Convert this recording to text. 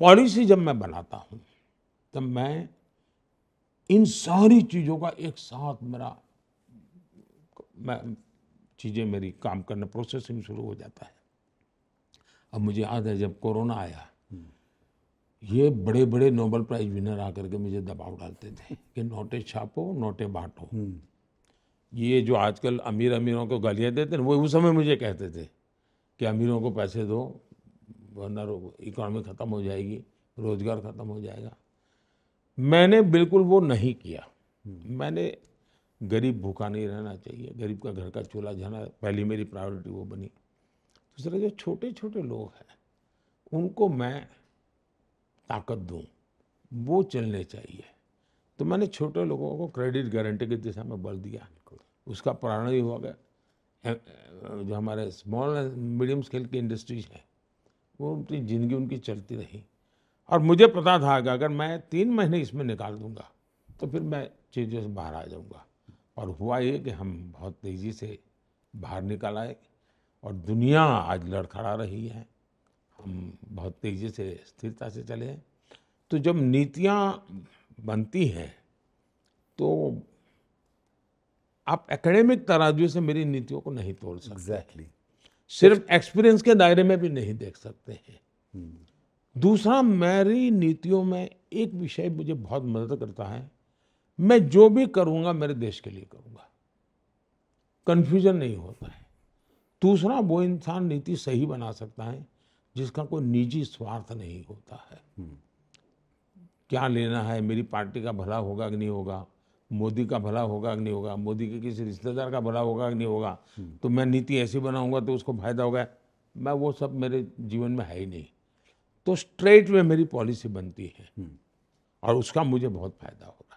Policy जब मैं बनाता हूँ तब मैं इन सारी चीज़ों का एक साथ मेरा मैं चीज़ें मेरी काम करना प्रोसेसिंग शुरू हो जाता है अब मुझे याद है जब कोरोना आया ये बड़े बड़े नोबल प्राइज विनर आकर के मुझे दबाव डालते थे कि नोटे छापो नोटे बांटो ये जो आजकल अमीर अमीरों को गालियाँ देते हैं वो उस समय मुझे कहते थे कि अमीरों को पैसे दो वरना इकोनॉमी ख़त्म हो जाएगी रोज़गार ख़त्म हो जाएगा मैंने बिल्कुल वो नहीं किया हम्म। मैंने गरीब भूखा नहीं रहना चाहिए गरीब का घर का चूल्हा जाना पहली मेरी प्रायोरिटी वो बनी दूसरा जो छोटे छोटे लोग हैं उनको मैं ताकत दूँ वो चलने चाहिए तो मैंने छोटे लोगों को क्रेडिट गारंटी की दिशा में बल दिया उसका प्रारण भी हुआ गया जो हमारे स्मॉल मीडियम स्केल की इंडस्ट्रीज हैं वो अपनी ज़िंदगी उनकी चलती रही और मुझे पता था कि अगर मैं तीन महीने इसमें निकाल दूंगा तो फिर मैं चीज़ों से बाहर आ जाऊंगा और हुआ ये कि हम बहुत तेज़ी से बाहर निकल आए और दुनिया आज लड़खड़ा रही है हम बहुत तेज़ी से स्थिरता से चले हैं तो जब नीतियाँ बनती हैं तो आप एकेडमिक तराजू से मेरी नीतियों को नहीं तोड़ सकते एग्जैक्टली exactly. सिर्फ एक्सपीरियंस के दायरे में भी नहीं देख सकते हैं हम्म। दूसरा मेरी नीतियों में एक विषय मुझे बहुत मदद करता है मैं जो भी करूँगा मेरे देश के लिए करूँगा कन्फ्यूजन नहीं होता है दूसरा वो इंसान नीति सही बना सकता है जिसका कोई निजी स्वार्थ नहीं होता है हम्म। क्या लेना है मेरी पार्टी का भला होगा कि नहीं होगा मोदी का भला होगा कि नहीं होगा मोदी के किसी रिश्तेदार का भला होगा कि नहीं होगा हम्म। तो मैं नीति ऐसी बनाऊंगा तो उसको फायदा होगा मैं वो सब मेरे जीवन में है ही नहीं तो स्ट्रेट में मेरी पॉलिसी बनती है हम्म। और उसका मुझे बहुत फायदा होगा